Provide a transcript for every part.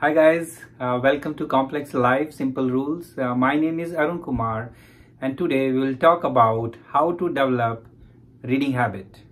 Hi guys, uh, welcome to Complex Life Simple Rules. Uh, my name is Arun Kumar and today we will talk about how to develop reading habit.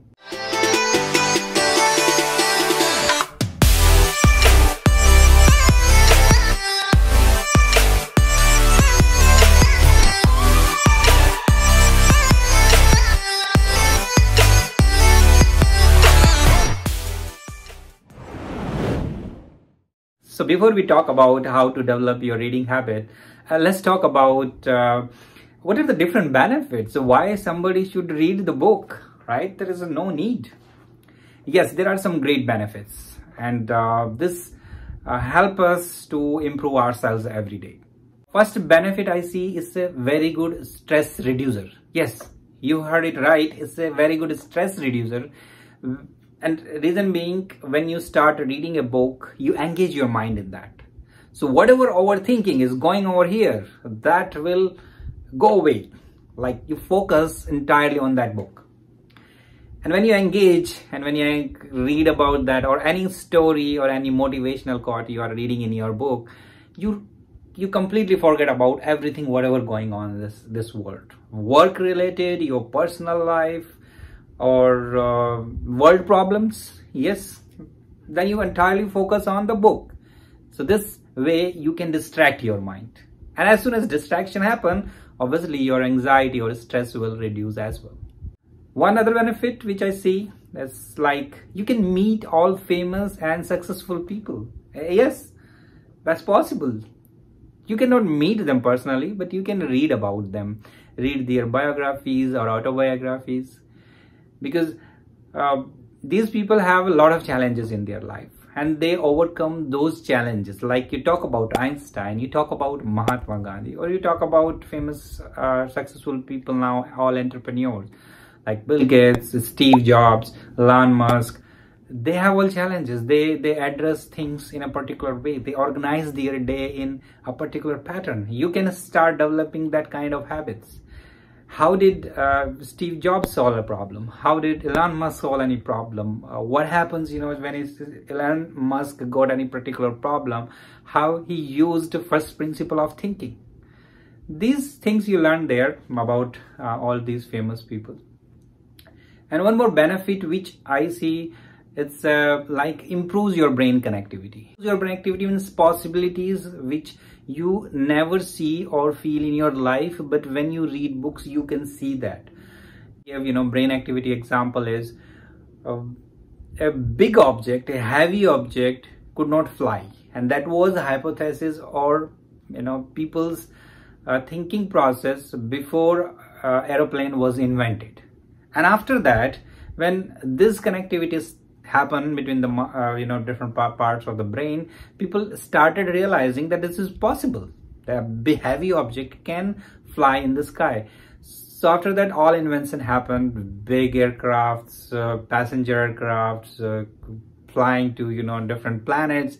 before we talk about how to develop your reading habit, uh, let's talk about uh, what are the different benefits. why somebody should read the book, right? There is no need. Yes, there are some great benefits, and uh, this uh, help us to improve ourselves every day. First benefit I see is a very good stress reducer. Yes, you heard it right. It's a very good stress reducer and reason being, when you start reading a book, you engage your mind in that. So whatever overthinking is going over here, that will go away. Like you focus entirely on that book. And when you engage and when you read about that or any story or any motivational quote you are reading in your book, you you completely forget about everything whatever going on in this this world work related your personal life or uh, world problems, yes, then you entirely focus on the book. So this way you can distract your mind. And as soon as distraction happen, obviously your anxiety or stress will reduce as well. One other benefit which I see is like you can meet all famous and successful people. Eh, yes, that's possible. You cannot meet them personally, but you can read about them. Read their biographies or autobiographies because uh, these people have a lot of challenges in their life and they overcome those challenges like you talk about einstein you talk about mahatma gandhi or you talk about famous uh, successful people now all entrepreneurs like bill gates steve jobs elon musk they have all challenges they they address things in a particular way they organize their day in a particular pattern you can start developing that kind of habits how did uh, Steve Jobs solve a problem? How did Elon Musk solve any problem? Uh, what happens, you know, when Elon Musk got any particular problem? How he used the first principle of thinking? These things you learn there about uh, all these famous people. And one more benefit which I see, it's uh, like improves your brain connectivity. Your brain activity means possibilities which you never see or feel in your life but when you read books you can see that you know brain activity example is um, a big object a heavy object could not fly and that was a hypothesis or you know people's uh, thinking process before uh, aeroplane was invented and after that when this connectivity happen between the uh, you know different parts of the brain people started realizing that this is possible the heavy object can fly in the sky so after that all invention happened big aircrafts uh, passenger aircrafts uh, flying to you know different planets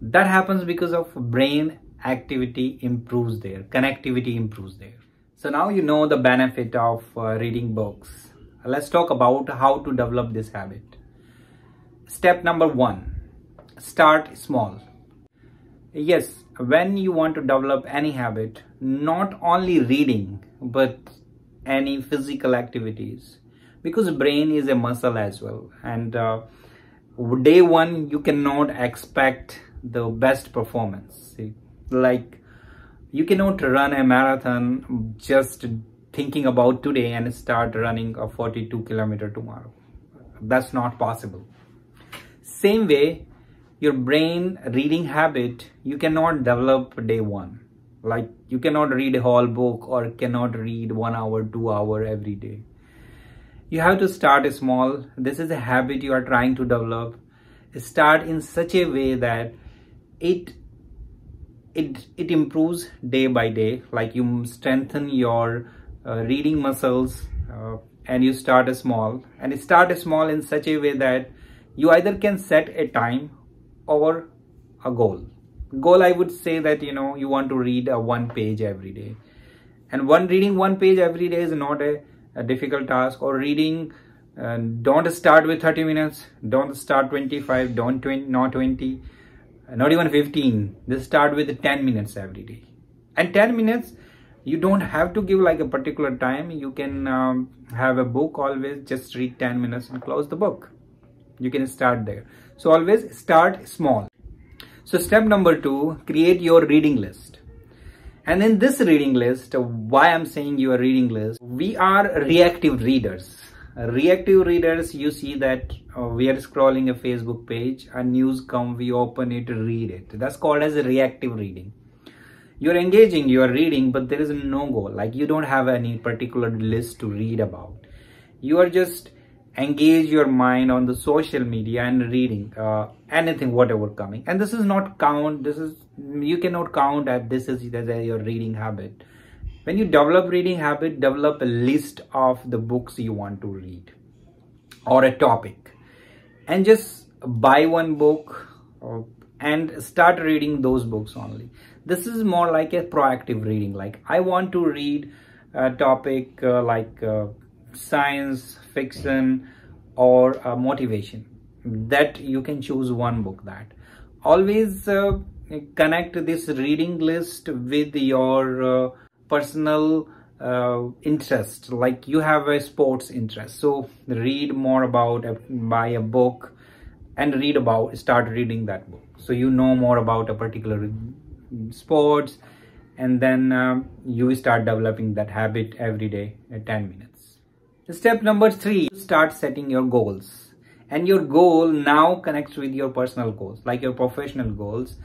that happens because of brain activity improves there connectivity improves there so now you know the benefit of uh, reading books let's talk about how to develop this habit Step number one, start small. Yes, when you want to develop any habit, not only reading, but any physical activities, because brain is a muscle as well. And uh, day one, you cannot expect the best performance. Like you cannot run a marathon just thinking about today and start running a 42 kilometer tomorrow. That's not possible. Same way, your brain reading habit, you cannot develop day one. Like you cannot read a whole book or cannot read one hour, two hour every day. You have to start small. This is a habit you are trying to develop. Start in such a way that it it it improves day by day. Like you strengthen your uh, reading muscles uh, and you start small and start small in such a way that you either can set a time or a goal goal i would say that you know you want to read a one page every day and one reading one page every day is not a, a difficult task or reading uh, don't start with 30 minutes don't start 25 don't 20 not 20 not even 15 just start with 10 minutes every day and 10 minutes you don't have to give like a particular time you can um, have a book always just read 10 minutes and close the book you can start there so always start small so step number two create your reading list and in this reading list why i'm saying your reading list we are reactive readers reactive readers you see that uh, we are scrolling a facebook page a news come we open it read it that's called as reactive reading you're engaging you're reading but there is no goal like you don't have any particular list to read about you are just engage your mind on the social media and reading uh, anything whatever coming and this is not count this is you cannot count that this is your reading habit when you develop reading habit develop a list of the books you want to read or a topic and just buy one book uh, and start reading those books only this is more like a proactive reading like i want to read a topic uh, like uh, science fiction or uh, motivation that you can choose one book that always uh, connect this reading list with your uh, personal uh, interest like you have a sports interest so read more about buy a book and read about start reading that book so you know more about a particular sports and then uh, you start developing that habit every day at 10 minutes Step number three, start setting your goals. And your goal now connects with your personal goals, like your professional goals,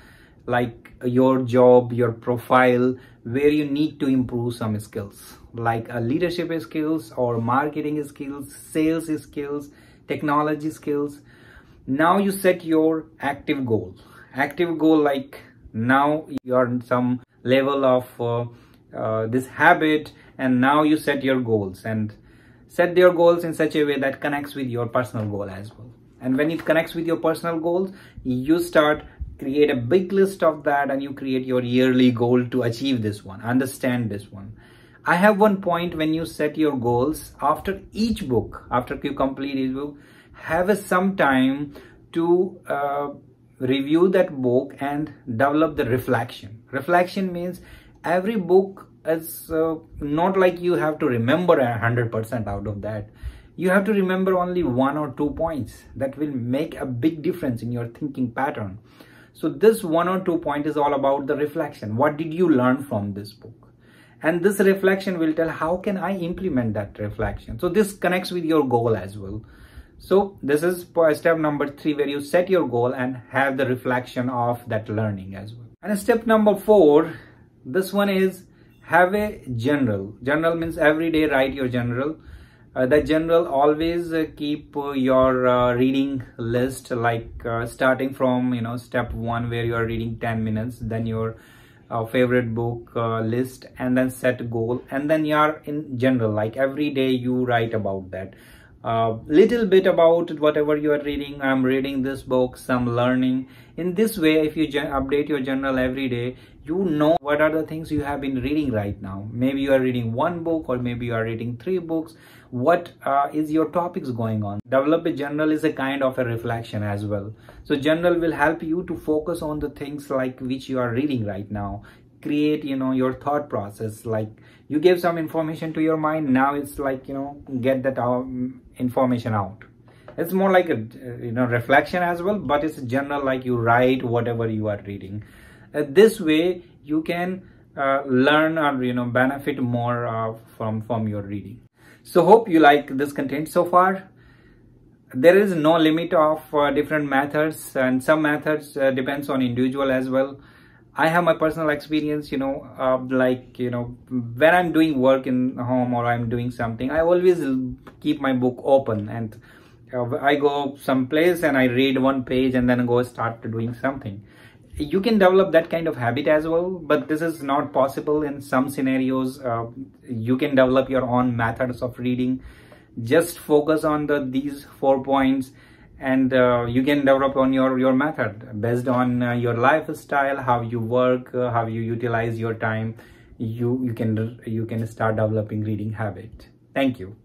like your job, your profile, where you need to improve some skills, like leadership skills or marketing skills, sales skills, technology skills. Now you set your active goal. Active goal like now you are in some level of uh, uh, this habit and now you set your goals and set your goals in such a way that connects with your personal goal as well and when it connects with your personal goals you start create a big list of that and you create your yearly goal to achieve this one understand this one i have one point when you set your goals after each book after you complete each book have some time to uh, review that book and develop the reflection reflection means every book it's uh, not like you have to remember 100% out of that you have to remember only one or two points that will make a big difference in your thinking pattern so this one or two point is all about the reflection what did you learn from this book and this reflection will tell how can i implement that reflection so this connects with your goal as well so this is step number three where you set your goal and have the reflection of that learning as well and step number four this one is have a general general means every day write your general uh, the general always uh, keep uh, your uh, reading list like uh, starting from you know step one where you are reading 10 minutes then your uh, favorite book list and then set goal and then you are in general like every day you write about that a uh, little bit about whatever you are reading i'm reading this book some learning in this way if you update your journal every day you know what are the things you have been reading right now maybe you are reading one book or maybe you are reading three books What uh, is your topics going on develop a journal is a kind of a reflection as well so journal will help you to focus on the things like which you are reading right now create you know your thought process like you gave some information to your mind now it's like you know get that out um, information out it's more like a you know reflection as well but it's general like you write whatever you are reading uh, this way you can uh, learn or you know benefit more uh, from from your reading so hope you like this content so far there is no limit of uh, different methods and some methods uh, depends on individual as well I have my personal experience, you know, uh, like, you know, when I'm doing work in home or I'm doing something, I always keep my book open and uh, I go someplace and I read one page and then go start doing something. You can develop that kind of habit as well, but this is not possible in some scenarios. Uh, you can develop your own methods of reading. Just focus on the these four points and uh, you can develop on your your method based on uh, your lifestyle how you work uh, how you utilize your time you you can you can start developing reading habit thank you